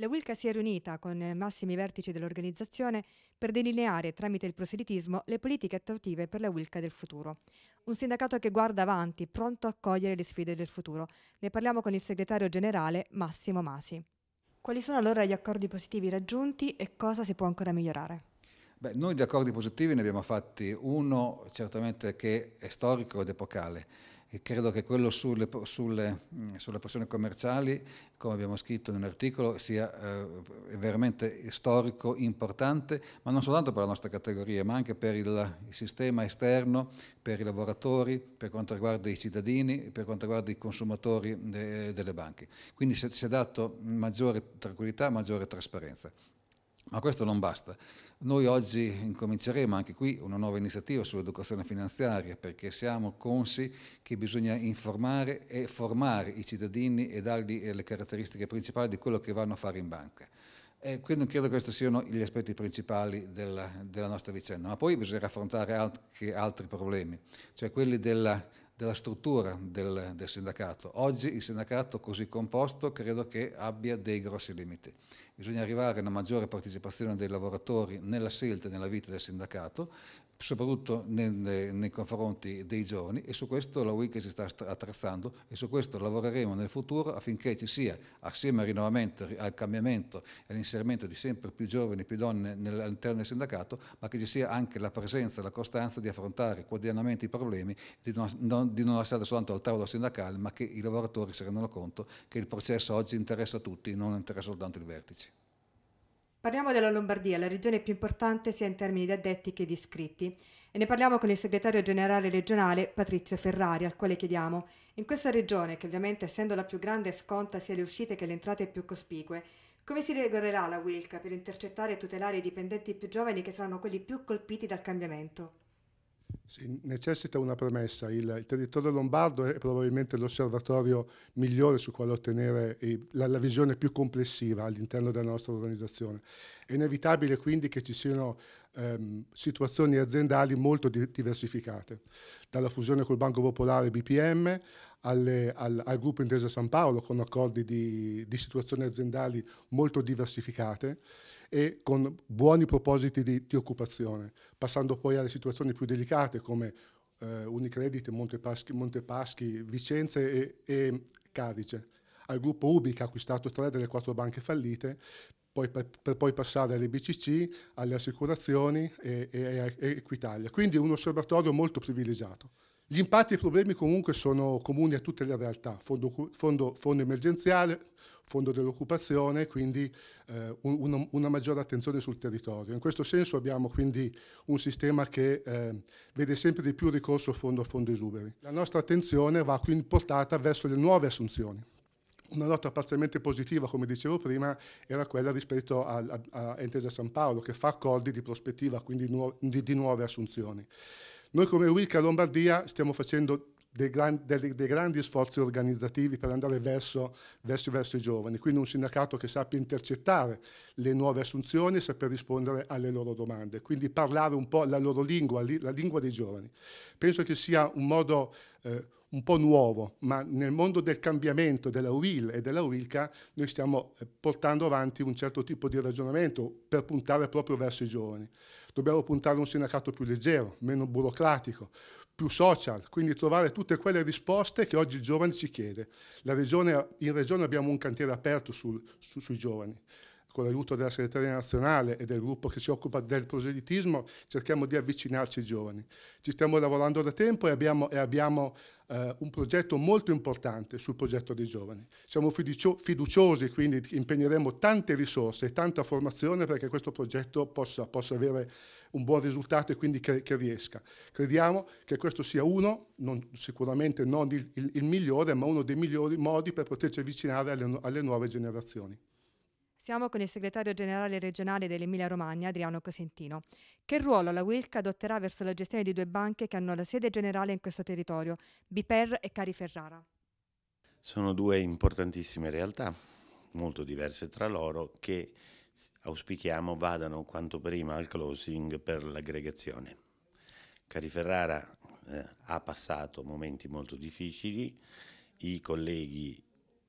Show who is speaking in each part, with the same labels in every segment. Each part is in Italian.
Speaker 1: la Wilca si è riunita con i massimi vertici dell'organizzazione per delineare tramite il proselitismo le politiche attuative per la Wilca del futuro. Un sindacato che guarda avanti, pronto a cogliere le sfide del futuro. Ne parliamo con il segretario generale Massimo Masi. Quali sono allora gli accordi positivi raggiunti e cosa si può ancora migliorare?
Speaker 2: Beh, noi di accordi positivi ne abbiamo fatti uno certamente che è storico ed epocale e credo che quello sulle, sulle, mm, sulle, persone commerciali, come abbiamo scritto nell'articolo, sia eh, veramente storico, importante, ma non soltanto per la nostra categoria, ma anche per il, il, sistema esterno, per i lavoratori, per quanto riguarda i cittadini, per quanto riguarda i consumatori de, delle banche. Quindi si è dato maggiore tranquillità, maggiore trasparenza. Ma questo non basta. Noi oggi incominceremo anche qui una nuova iniziativa sull'educazione finanziaria perché siamo consci che bisogna informare e formare i cittadini e dargli eh, le caratteristiche principali di quello che vanno a fare in banca. E quindi credo che questi siano gli aspetti principali della, della nostra vicenda, ma poi bisognerà affrontare anche altri problemi, cioè quelli della, della struttura del, del, sindacato. Oggi il sindacato così composto credo che abbia dei grossi limiti. Bisogna arrivare a una maggiore partecipazione dei lavoratori nella scelta e nella vita del sindacato, soprattutto nei, nei, confronti dei giovani e su questo la WIC si sta attrezzando e su questo lavoreremo nel futuro affinché ci sia, assieme al rinnovamento, al cambiamento e all'inserimento di sempre più giovani e più donne all'interno del sindacato, ma che ci sia anche la presenza, e la costanza di affrontare quotidianamente i problemi, di non, non, di non lasciare soltanto al tavolo sindacale, ma che i lavoratori si rendano conto che il processo oggi interessa a tutti, non interessa soltanto il vertice.
Speaker 1: Parliamo della Lombardia, la regione più importante sia in termini di addetti che di iscritti. E ne parliamo con il segretario generale regionale Patrizio Ferrari, al quale chiediamo, in questa regione, che ovviamente essendo la più grande sconta sia le uscite che le entrate più cospicue, come si regolerà la WILC per intercettare e tutelare i dipendenti più giovani che saranno quelli più colpiti dal cambiamento?
Speaker 3: Sì, necessita una premessa, il, il, territorio lombardo è probabilmente l'osservatorio migliore su quale ottenere i, la, la, visione più complessiva all'interno della nostra organizzazione. È inevitabile quindi che ci siano ehm, situazioni aziendali molto di, diversificate, dalla fusione col Banco Popolare BPM alle, al, al, gruppo Intesa San Paolo con accordi di, di, situazioni aziendali molto diversificate e con buoni propositi di, di occupazione, passando poi alle situazioni più delicate come eh, Unicredit, Montepaschi, Montepaschi Vicenze e, e, Cadice. Al gruppo Ubi che ha acquistato tre delle quattro banche fallite, poi per, per, poi passare alle BCC, alle assicurazioni e, e, e Equitalia. Quindi un osservatorio molto privilegiato. Gli impatti e i problemi comunque sono comuni a tutte le realtà, fondo, fondo, fondo emergenziale, fondo dell'occupazione, quindi eh, un, una maggiore attenzione sul territorio. In questo senso abbiamo quindi un sistema che eh, vede sempre di più ricorso a fondo a fondo esuberi. La nostra attenzione va quindi portata verso le nuove assunzioni. Una nota parzialmente positiva, come dicevo prima, era quella rispetto a, a, a Intesa San Paolo, che fa accordi di prospettiva, quindi nuo, di, di nuove assunzioni. Noi come Wicca Lombardia stiamo facendo dei, gran, dei, dei grandi sforzi organizzativi per andare verso, verso, verso, i giovani, quindi un sindacato che sappia intercettare le nuove assunzioni e saper rispondere alle loro domande, quindi parlare un po' la loro lingua, li, la lingua dei giovani. Penso che sia un modo... Eh, un po' nuovo, ma nel mondo del cambiamento della UIL e della UILCA noi stiamo eh, portando avanti un certo tipo di ragionamento per puntare proprio verso i giovani. Dobbiamo puntare a un sindacato più leggero, meno burocratico, più social, quindi trovare tutte quelle risposte che oggi il giovane ci chiede. Regione, in regione abbiamo un cantiere aperto sul, su, sui giovani con l'aiuto della segretaria nazionale e del gruppo che si occupa del proselitismo, cerchiamo di avvicinarci ai giovani. Ci stiamo lavorando da tempo e abbiamo, e abbiamo eh, un progetto molto importante sul progetto dei giovani. Siamo fiducio fiduciosi, quindi impegneremo tante risorse e tanta formazione perché questo progetto possa, possa avere un buon risultato e quindi che, che, riesca. Crediamo che questo sia uno, non, sicuramente non il, il, il, migliore, ma uno dei migliori modi per poterci avvicinare alle, alle nuove generazioni.
Speaker 1: Siamo con il segretario generale regionale dell'Emilia Romagna, Adriano Cosentino. Che ruolo la Wilca adotterà verso la gestione di due banche che hanno la sede generale in questo territorio, Biper e Cari Ferrara?
Speaker 4: Sono due importantissime realtà, molto diverse tra loro, che auspichiamo vadano quanto prima al closing per l'aggregazione. Cari Ferrara eh, ha passato momenti molto difficili, i colleghi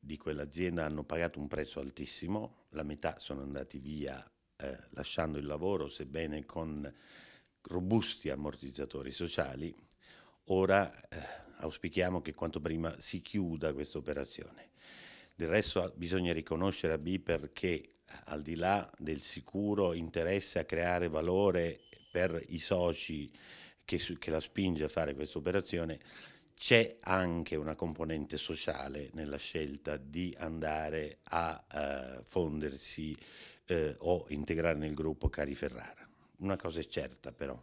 Speaker 4: di quell'azienda hanno pagato un prezzo altissimo, la metà sono andati via eh, lasciando il lavoro, sebbene con robusti ammortizzatori sociali. Ora eh, auspichiamo che quanto prima si chiuda questa operazione. Del resto ah, bisogna riconoscere a B perché eh, al di là del sicuro interesse a creare valore per i soci che, che la spinge a fare questa operazione, c'è anche una componente sociale nella scelta di andare a eh, fondersi eh, o integrare nel gruppo Cari Ferrara. Una cosa è certa però,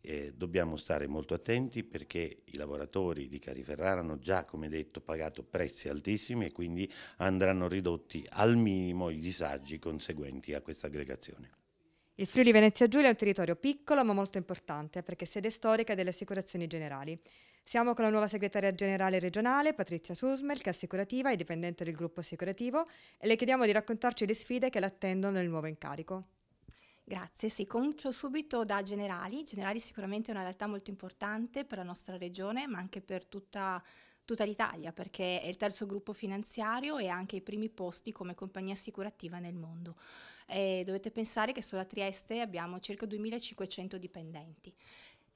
Speaker 4: eh, dobbiamo stare molto attenti perché i lavoratori di Cari Ferrara hanno già, come detto, pagato prezzi altissimi e quindi andranno ridotti al minimo i disagi conseguenti a questa aggregazione.
Speaker 1: Il Friuli Venezia Giulia è un territorio piccolo ma molto importante eh, perché è sede storica delle assicurazioni generali. Siamo con la nuova segretaria generale regionale, Patrizia Susmel, che è assicurativa e dipendente del gruppo assicurativo, e le chiediamo di raccontarci le sfide che l'attendono nel nuovo incarico. Grazie, sì,
Speaker 5: comincio subito da Generali. Generali sicuramente è una realtà molto importante per la nostra regione, ma anche per tutta, tutta l'Italia, perché è il terzo gruppo finanziario e ha anche i primi posti come compagnia assicurativa nel mondo. E eh, dovete pensare che solo a Trieste abbiamo circa 2500 dipendenti.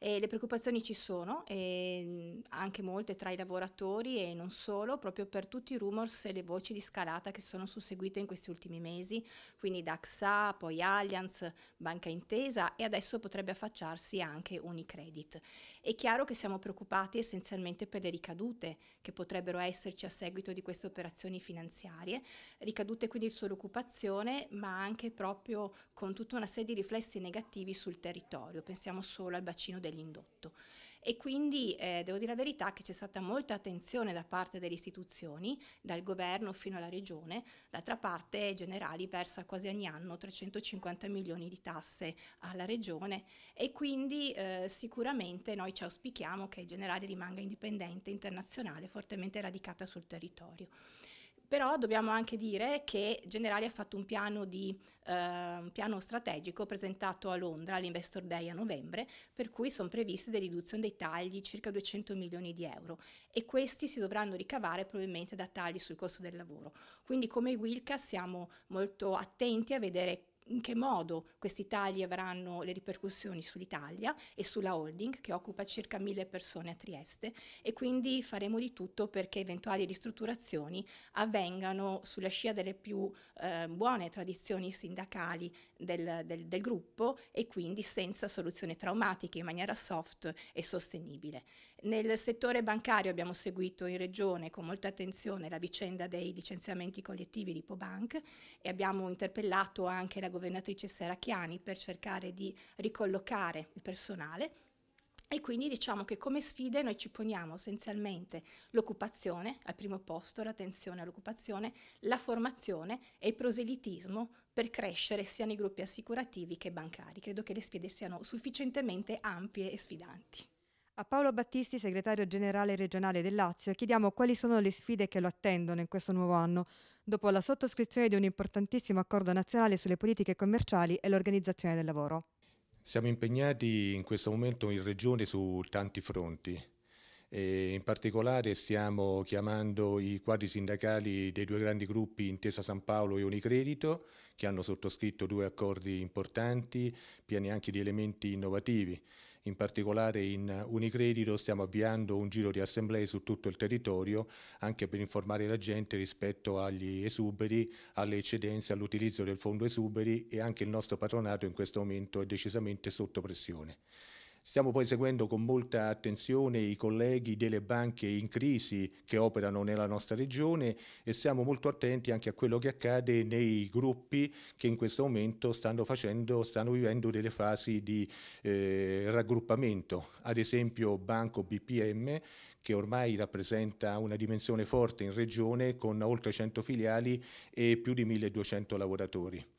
Speaker 5: E le preoccupazioni ci sono, mm, anche molte tra i lavoratori e non solo, proprio per tutti i rumors e le voci di scalata che sono susseguite in questi ultimi mesi, quindi da XA, poi Allianz, Banca Intesa e adesso potrebbe affacciarsi anche Unicredit. È chiaro che siamo preoccupati essenzialmente per le ricadute che potrebbero esserci a seguito di queste operazioni finanziarie, ricadute quindi sull'occupazione, ma anche proprio con tutta una serie di riflessi negativi sul territorio. Pensiamo solo al bacino del dell'indotto. E quindi eh, devo dire la verità che c'è stata molta attenzione da parte delle istituzioni, dal governo fino alla regione, d'altra parte Generali versa quasi ogni anno 350 milioni di tasse alla regione e quindi eh, sicuramente noi ci auspichiamo che Generali rimanga indipendente, internazionale, fortemente radicata sul territorio però dobbiamo anche dire che Generali ha fatto un piano, di, eh, un piano strategico presentato a Londra all'Investor Day a novembre, per cui sono previste delle riduzioni dei tagli circa 200 milioni di euro e questi si dovranno ricavare probabilmente da tagli sul costo del lavoro. Quindi come Wilka siamo molto attenti a vedere in che modo questi tagli avranno le ripercussioni sull'Italia e sulla holding che occupa circa mille persone a Trieste e quindi faremo di tutto perché eventuali ristrutturazioni avvengano sulla scia delle più eh, buone tradizioni sindacali del, del, del gruppo e quindi senza soluzioni traumatiche in maniera soft e sostenibile. Nel settore bancario abbiamo seguito in regione con molta attenzione la vicenda dei licenziamenti collettivi di Pobank e abbiamo interpellato anche la governatrice Serracchiani per cercare di ricollocare il personale e quindi diciamo che come sfide noi ci poniamo essenzialmente l'occupazione al primo posto, l'attenzione all'occupazione, la formazione e il proselitismo per crescere sia nei gruppi assicurativi che bancari. Credo che le sfide siano sufficientemente ampie e sfidanti.
Speaker 1: A Paolo Battisti, segretario generale regionale del Lazio, chiediamo quali sono le sfide che lo attendono in questo nuovo anno, dopo la sottoscrizione di un importantissimo accordo nazionale sulle politiche commerciali e l'organizzazione del lavoro.
Speaker 6: Siamo impegnati in questo momento in Regione su tanti fronti. E in particolare stiamo chiamando i quadri sindacali dei due grandi gruppi Intesa San Paolo e Unicredito che hanno sottoscritto due accordi importanti pieni anche di elementi innovativi in particolare in Unicredito stiamo avviando un giro di assemblee su tutto il territorio anche per informare la gente rispetto agli esuberi, alle eccedenze, all'utilizzo del fondo esuberi e anche il nostro patronato in questo momento è decisamente sotto pressione. Stiamo poi seguendo con molta attenzione i colleghi delle banche in crisi che operano nella nostra regione e siamo molto attenti anche a quello che accade nei gruppi che in questo momento stanno, facendo, stanno vivendo delle fasi di eh, raggruppamento, ad esempio Banco BPM che ormai rappresenta una dimensione forte in regione con oltre 100 filiali e più di 1200 lavoratori.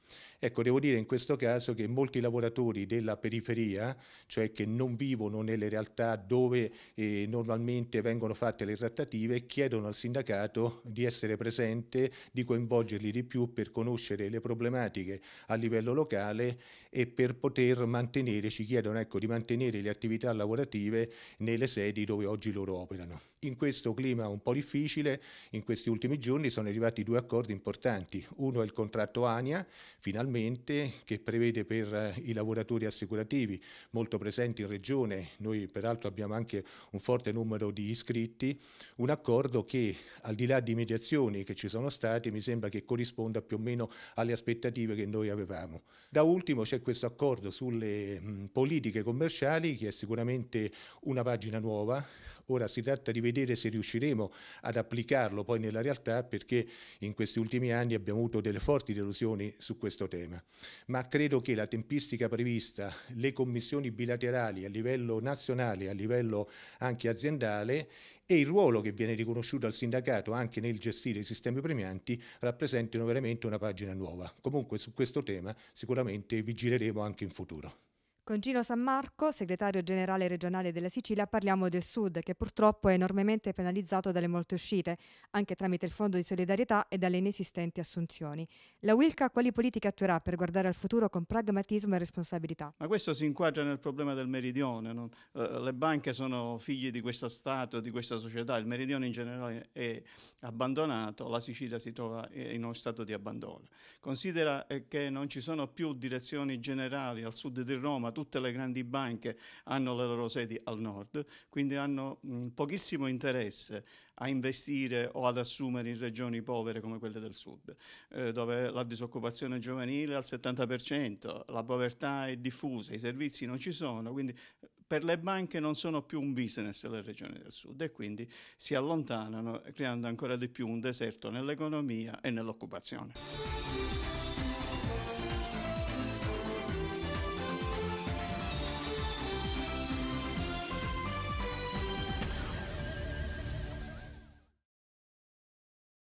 Speaker 6: Ecco, devo dire in questo caso che molti lavoratori della periferia, cioè che non vivono nelle realtà dove eh, normalmente vengono fatte le trattative, chiedono al sindacato di essere presente, di coinvolgerli di più per conoscere le problematiche a livello locale e per poter mantenere, ci chiedono ecco, di mantenere le attività lavorative nelle sedi dove oggi loro operano. In questo clima un po' difficile, in questi ultimi giorni sono arrivati due accordi importanti. Uno è il contratto ANIA, finalmente finalmente che prevede per eh, i lavoratori assicurativi molto presenti in regione, noi peraltro abbiamo anche un forte numero di iscritti, un accordo che al di là di mediazioni che ci sono state mi sembra che corrisponda più o meno alle aspettative che noi avevamo. Da ultimo c'è questo accordo sulle politiche commerciali che è sicuramente una pagina nuova, Ora si tratta di vedere se riusciremo ad applicarlo poi nella realtà perché in questi ultimi anni abbiamo avuto delle forti delusioni su questo tema. Ma credo che la tempistica prevista, le commissioni bilaterali a livello nazionale, a livello anche aziendale e il ruolo che viene riconosciuto al sindacato anche nel gestire i sistemi premianti rappresentino veramente una pagina nuova. Comunque su questo tema sicuramente vigileremo anche in futuro.
Speaker 1: Con Gino San Marco, segretario generale regionale della Sicilia, parliamo del Sud, che purtroppo è enormemente penalizzato dalle molte uscite, anche tramite il Fondo di solidarietà e dalle inesistenti assunzioni. La Wilca quali politiche attuerà per guardare al futuro con pragmatismo e responsabilità?
Speaker 6: Ma questo si inquadra nel problema del meridione. Non, eh, le banche sono figli di questo Stato, di questa società, il meridione in generale è abbandonato, la Sicilia si trova in uno stato di abbandono. Considera eh, che non ci sono più direzioni generali al sud di Roma tutte le grandi banche hanno le loro sedi al nord, quindi hanno mm, pochissimo interesse a investire o ad assumere in regioni povere come quelle del sud, eh, dove la disoccupazione giovanile è al 70%, la povertà è diffusa, i servizi non ci sono, quindi eh, per le banche non sono più un business le regioni del sud e quindi si allontanano creando ancora di più un deserto nell'economia e nell'occupazione.